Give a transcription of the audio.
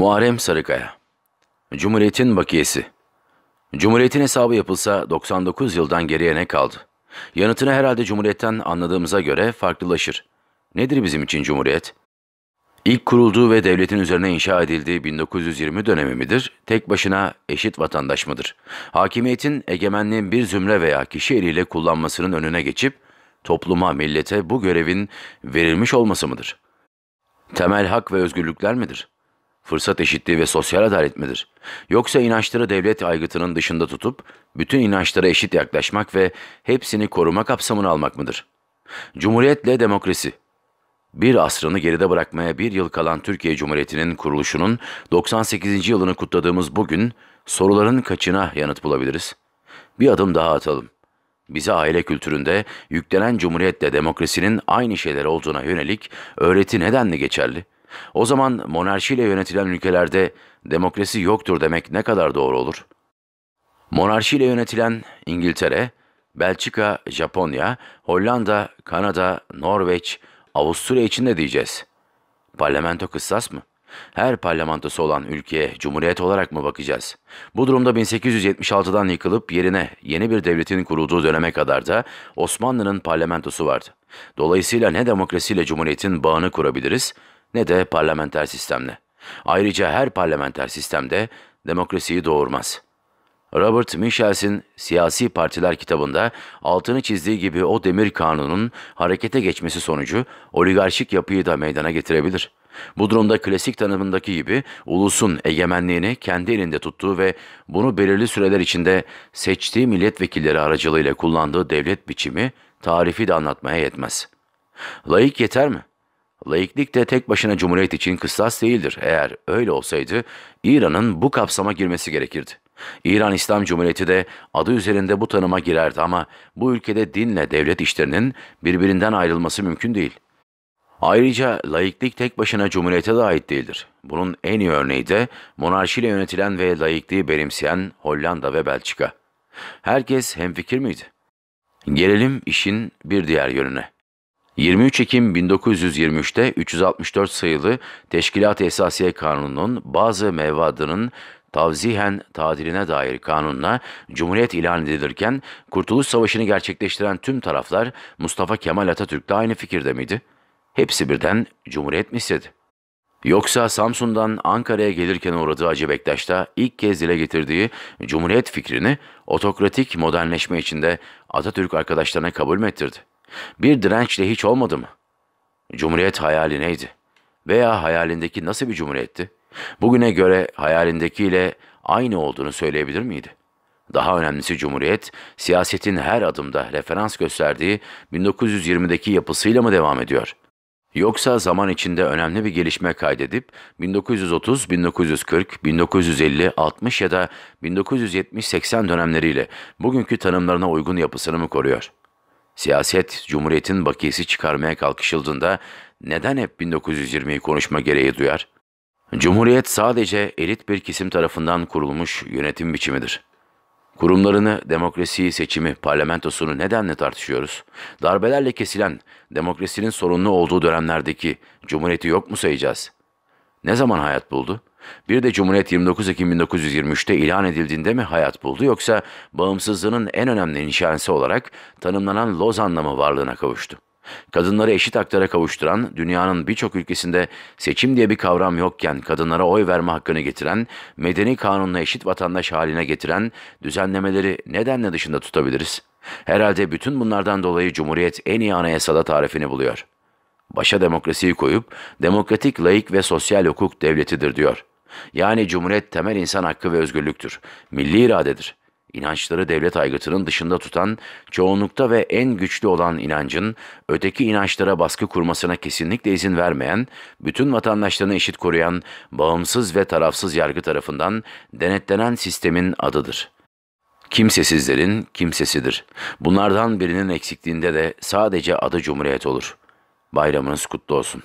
Muharrem Sarıkaya Cumhuriyetin bakiyesi Cumhuriyetin hesabı yapılsa 99 yıldan geriye ne kaldı? Yanıtını herhalde Cumhuriyet'ten anladığımıza göre farklılaşır. Nedir bizim için Cumhuriyet? İlk kurulduğu ve devletin üzerine inşa edildiği 1920 dönemi midir, tek başına eşit vatandaş mıdır? Hakimiyetin egemenliğin bir zümre veya kişi eliyle kullanmasının önüne geçip, topluma, millete bu görevin verilmiş olması mıdır? Temel hak ve özgürlükler midir? fırsat eşitliği ve sosyal adalet midir? Yoksa inançları devlet aygıtının dışında tutup bütün inançlara eşit yaklaşmak ve hepsini koruma kapsamına almak mıdır? Cumhuriyetle demokrasi bir asrını geride bırakmaya bir yıl kalan Türkiye Cumhuriyeti'nin kuruluşunun 98. yılını kutladığımız bugün soruların kaçına yanıt bulabiliriz? Bir adım daha atalım. Bize aile kültüründe yüklenen cumhuriyetle demokrasinin aynı şeyler olduğuna yönelik öğreti nedenli geçerli? O zaman monarşiyle yönetilen ülkelerde demokrasi yoktur demek ne kadar doğru olur? Monarşiyle yönetilen İngiltere, Belçika, Japonya, Hollanda, Kanada, Norveç, Avusturya için de diyeceğiz. Parlamento kıssas mı? Her parlamentosu olan ülkeye cumhuriyet olarak mı bakacağız? Bu durumda 1876'dan yıkılıp yerine yeni bir devletin kurulduğu döneme kadar da Osmanlı'nın parlamentosu vardı. Dolayısıyla ne demokrasiyle cumhuriyetin bağını kurabiliriz ne de parlamenter sistemle. Ayrıca her parlamenter sistemde demokrasiyi doğurmaz. Robert Michels'in Siyasi Partiler kitabında altını çizdiği gibi o demir kanunun harekete geçmesi sonucu oligarşik yapıyı da meydana getirebilir. Bu durumda klasik tanımındaki gibi ulusun egemenliğini kendi elinde tuttuğu ve bunu belirli süreler içinde seçtiği milletvekilleri aracılığıyla kullandığı devlet biçimi tarifi de anlatmaya yetmez. Layık yeter mi? Laiklik de tek başına Cumhuriyet için kıstas değildir. Eğer öyle olsaydı İran'ın bu kapsama girmesi gerekirdi. İran İslam Cumhuriyeti de adı üzerinde bu tanıma girerdi ama bu ülkede dinle devlet işlerinin birbirinden ayrılması mümkün değil. Ayrıca laiklik tek başına cumhuriyete de ait değildir. Bunun en iyi örneği de monarşiyle yönetilen ve laikliği benimseyen Hollanda ve Belçika. Herkes hemfikir miydi? Gelelim işin bir diğer yönüne. 23 Ekim 1923'te 364 sayılı Teşkilat-ı Esasiye Kanunu'nun bazı mevadının tavzihen tadiline dair kanunla Cumhuriyet ilan edilirken Kurtuluş Savaşı'nı gerçekleştiren tüm taraflar Mustafa Kemal Atatürk'te aynı fikirde miydi? Hepsi birden Cumhuriyet mi istedi? Yoksa Samsun'dan Ankara'ya gelirken uğradığı Hacı Bektaş'ta ilk kez dile getirdiği Cumhuriyet fikrini otokratik modernleşme içinde Atatürk arkadaşlarına kabul mü ettirdi? Bir dirençle hiç olmadı mı? Cumhuriyet hayali neydi? Veya hayalindeki nasıl bir cumhuriyetti? Bugüne göre hayalindekiyle aynı olduğunu söyleyebilir miydi? Daha önemlisi Cumhuriyet, siyasetin her adımda referans gösterdiği 1920'deki yapısıyla mı devam ediyor? Yoksa zaman içinde önemli bir gelişme kaydedip 1930, 1940, 1950, 60 ya da 1970-80 dönemleriyle bugünkü tanımlarına uygun yapısını mı koruyor? Siyaset, Cumhuriyet'in bakiyesi çıkarmaya kalkışıldığında neden hep 1920'yi konuşma gereği duyar? Cumhuriyet sadece elit bir kesim tarafından kurulmuş yönetim biçimidir. Kurumlarını, demokrasiyi, seçimi, parlamentosunu nedenle tartışıyoruz? Darbelerle kesilen, demokrasinin sorunlu olduğu dönemlerdeki cumhuriyeti yok mu sayacağız? Ne zaman hayat buldu? Bir de Cumhuriyet 29 Ekim 1923'te ilan edildiğinde mi hayat buldu yoksa bağımsızlığının en önemli nişanesi olarak tanımlanan Lozan'la mı varlığına kavuştu? Kadınları eşit haklara kavuşturan, dünyanın birçok ülkesinde seçim diye bir kavram yokken kadınlara oy verme hakkını getiren, medeni kanunla eşit vatandaş haline getiren düzenlemeleri nedenle dışında tutabiliriz? Herhalde bütün bunlardan dolayı Cumhuriyet en iyi anayasada tarifini buluyor. Başa demokrasiyi koyup demokratik, layık ve sosyal hukuk devletidir diyor. Yani cumhuriyet temel insan hakkı ve özgürlüktür. Milli iradedir. İnançları devlet aygıtının dışında tutan, çoğunlukta ve en güçlü olan inancın öteki inançlara baskı kurmasına kesinlikle izin vermeyen, bütün vatandaşlarını eşit koruyan, bağımsız ve tarafsız yargı tarafından denetlenen sistemin adıdır.'' kimsesizlerin kimsesidir. Bunlardan birinin eksikliğinde de sadece adı Cumhuriyet olur. Bayramınız kutlu olsun.